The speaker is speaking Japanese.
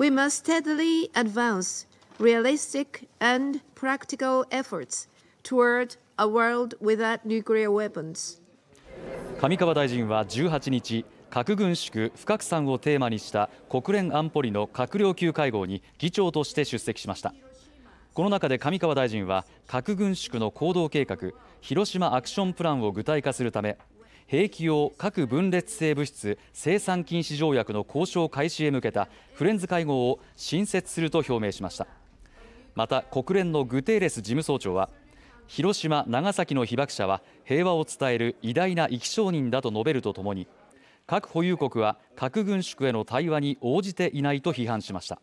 We must steadily advance realistic and practical efforts toward a world without nuclear weapons. 上川大臣は18日、核軍縮・不拡散をテーマにした国連安保理の閣僚級会合に議長として出席しました。この中で上川大臣は核軍縮の行動計画広島アクションプランを具体化するため兵器用核分裂性物質生産禁止条約の交渉開始へ向けたフレンズ会合を新設すると表明しましたまた国連のグテーレス事務総長は広島長崎の被爆者は平和を伝える偉大な生き証人だと述べるとともに核保有国は核軍縮への対話に応じていないと批判しました